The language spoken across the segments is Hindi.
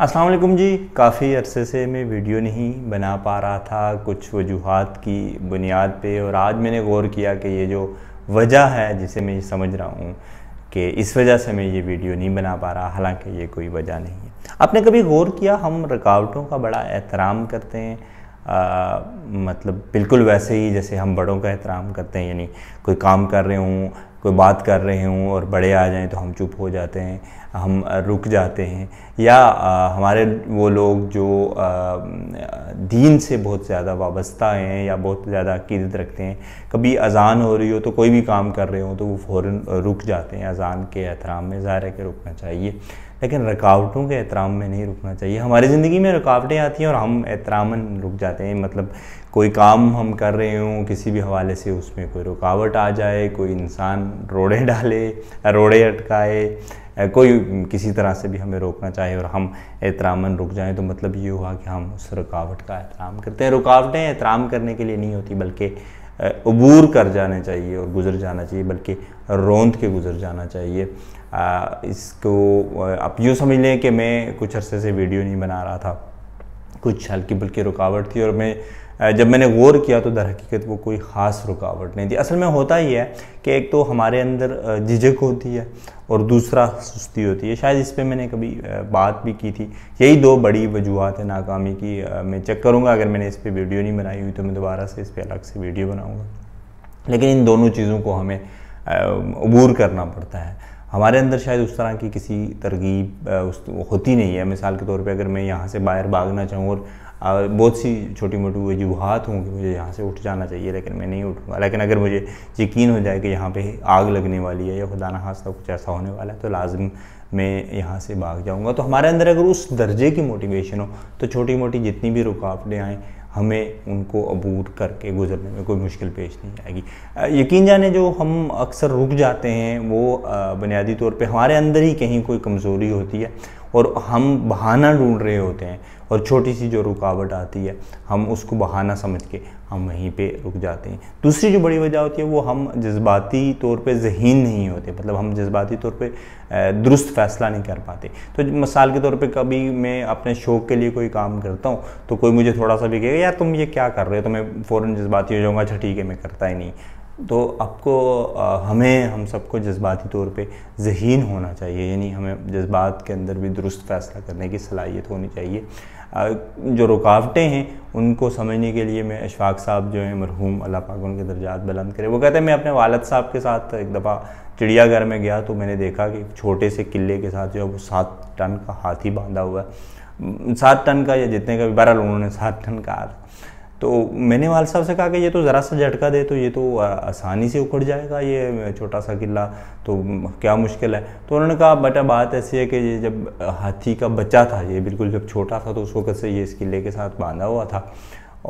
असलकुम जी काफ़ी अरसे से मैं वीडियो नहीं बना पा रहा था कुछ वजूहत की बुनियाद पे और आज मैंने गौर किया कि ये जो वजह है जिसे मैं समझ रहा हूँ कि इस वजह से मैं ये वीडियो नहीं बना पा रहा हालांकि ये कोई वजह नहीं है आपने कभी गौर किया हम रुकावटों का बड़ा एहतराम करते हैं आ, मतलब बिल्कुल वैसे ही जैसे हम बड़ों का एहतराम करते हैं यानी कोई काम कर रहे हूँ कोई बात कर रहे हों और बड़े आ जाएं तो हम चुप हो जाते हैं हम रुक जाते हैं या आ, हमारे वो लोग जो आ, दीन से बहुत ज़्यादा वाबस्ता हैं या बहुत ज़्यादा अकीदत रखते हैं कभी अजान हो रही हो तो कोई भी काम कर रहे हो तो वो फ़ौर रुक जाते हैं अजान के एहतराम में ज़ाहिर है कि रुकना चाहिए लेकिन रुकावटों के एहतराम में नहीं रुकना चाहिए हमारी ज़िंदगी में रुकावटें आती हैं और हम एहतरामन रुक जाते हैं मतलब कोई काम हम कर रहे हों किसी भी हवाले से उसमें कोई रुकावट आ जाए कोई इंसान रोड़े डाले रोड़े अटकाए कोई किसी तरह से भी हमें रोकना चाहे और हम एहतरामन रुक जाएं तो मतलब ये हुआ कि हम उस रुकावट का एहतराम करते हैं रुकावटें एहतराम करने के लिए नहीं होती बल्कि अबूर कर जाने चाहिए और गुजर जाना चाहिए बल्कि रौंद के गुजर जाना चाहिए आ, इसको आप यूँ समझ लें कि मैं कुछ अरसे से वीडियो नहीं बना रहा था कुछ हल्की बल्कि रुकावट थी और मैं जब मैंने गौर किया तो दर हकीकत वो कोई ख़ास रुकावट नहीं थी असल में होता ही है कि एक तो हमारे अंदर झिझक होती है और दूसरा सुस्ती होती है शायद इस पर मैंने कभी बात भी की थी यही दो बड़ी वजूहत है नाकामी की मैं चेक करूँगा अगर मैंने इस पर वीडियो नहीं बनाई हुई तो मैं दोबारा से इस पर अलग से वीडियो बनाऊँगा लेकिन इन दोनों चीज़ों को हमें अबूर करना पड़ता है हमारे अंदर शायद उस तरह की किसी तरगीब होती नहीं है मिसाल के तौर पे अगर मैं यहाँ से बाहर भागना चाहूँ और और बहुत सी छोटी मोटी वजूहत हूँ कि मुझे यहाँ से उठ जाना चाहिए लेकिन मैं नहीं उठूँगा लेकिन अगर मुझे यकीन हो जाए कि यहाँ पे आग लगने वाली है या खुदा ना हादसा कुछ ऐसा होने वाला है तो लाजम मैं यहाँ से भाग जाऊँगा तो हमारे अंदर अगर उस दर्जे की मोटिवेशन हो तो छोटी मोटी जितनी भी रुकावटें आएँ हमें उनको अबूर करके गुजरने में कोई मुश्किल पेश नहीं आएगी यकीन जाने जो हम अक्सर रुक जाते हैं वो बुनियादी तौर पर हमारे अंदर ही कहीं कोई कमज़ोरी होती है और हम बहाना ढूंढ रहे होते हैं और छोटी सी जो रुकावट आती है हम उसको बहाना समझ के हम वहीं पे रुक जाते हैं दूसरी जो बड़ी वजह होती है वो हम जज्बाती तौर पे जहीन नहीं होते मतलब हम जज्बाती तौर पे दुरुस्त फैसला नहीं कर पाते तो मिसाल के तौर पे कभी मैं अपने शौक़ के लिए कोई काम करता हूँ तो कोई मुझे थोड़ा सा भी कहेगा यार तुम ये क्या कर रहे हो तो मैं फ़ौरन जज्बाती हो जाऊँगा अच्छा ठीक है मैं करता ही नहीं तो आपको हमें हम सबको जज्बाती तौर पे जहीन होना चाहिए यानी हमें जज्बात के अंदर भी दुरुस्त फैसला करने की सलाहियत होनी चाहिए जो रुकावटें हैं उनको समझने के लिए मैं अशफाक साहब जो हैं मरहूम अल्लाह पाक उनके दर्जात बुलंद करें वो कहते हैं मैं अपने वालद साहब के साथ एक दफ़ा चिड़ियाघर में गया तो मैंने देखा कि छोटे से किले के साथ जो है वो सात टन का हाथी बांधा हुआ है सात टन का या जितने का भी बहरहाल उन्होंने सात टन का तो मैंने वाल साहब से कहा कि ये तो ज़रा सा झटका दे तो ये तो आसानी से उखड़ जाएगा ये छोटा सा किला तो क्या मुश्किल है तो उन्होंने कहा बेटा बात ऐसी है कि ये जब हाथी का बच्चा था ये बिल्कुल जब छोटा था तो उस वक़्त से ये इस किले के साथ बांधा हुआ था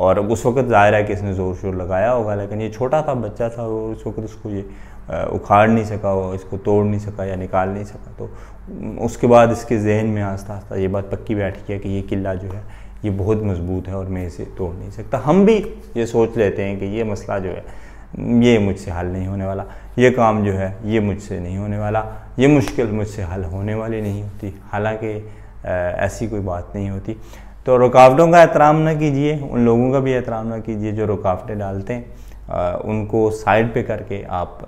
और उस वक़्त ज़ाहिर है कि इसने ज़ोर शोर लगाया होगा लेकिन ये छोटा था बच्चा था और उस वक़्त उसको ये उखाड़ नहीं सका वो इसको तोड़ नहीं सका या निकाल नहीं सका तो उसके बाद इसके जहन में आस्ता आस्ता ये बात पक्की बैठ गया कि ये किला जो है ये बहुत मजबूत है और मैं इसे तोड़ नहीं सकता हम भी ये सोच लेते हैं कि ये मसला जो है ये मुझसे हल नहीं होने वाला ये काम जो है ये मुझसे नहीं होने वाला ये मुश्किल मुझसे हल होने वाली नहीं होती हालांकि ऐसी कोई बात नहीं होती तो रुकावटों का एहतराम ना कीजिए उन लोगों का भी एहतराम ना कीजिए जो रुकावटें डालते हैं उनको साइड पे करके आप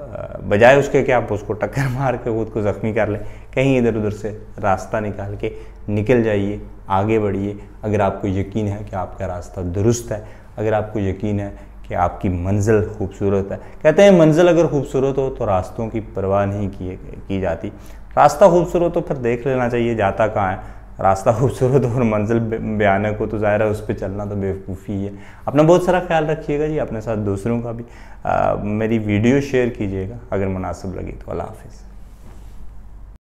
बजाय उसके कि आप उसको टक्कर मार के खुद को ज़ख्मी कर लें कहीं इधर उधर से रास्ता निकाल के निकल जाइए आगे बढ़िए अगर आपको यकीन है कि आपका रास्ता दुरुस्त है अगर आपको यकीन है कि आपकी मंजिल खूबसूरत है कहते हैं मंजिल अगर खूबसूरत हो तो रास्तों की परवाह नहीं की जाती रास्ता खूबसूरत हो तो फिर देख लेना चाहिए जाता कहाँ है रास्ता खूबसूरत और मंजिल बयानक हो तो ज़ाहिर है उस पर चलना तो बेवकूफ़ी है अपना बहुत सारा ख्याल रखिएगा जी अपने साथ दूसरों का भी आ, मेरी वीडियो शेयर कीजिएगा अगर मुनासिब लगी तो अल्लाह हाफिज़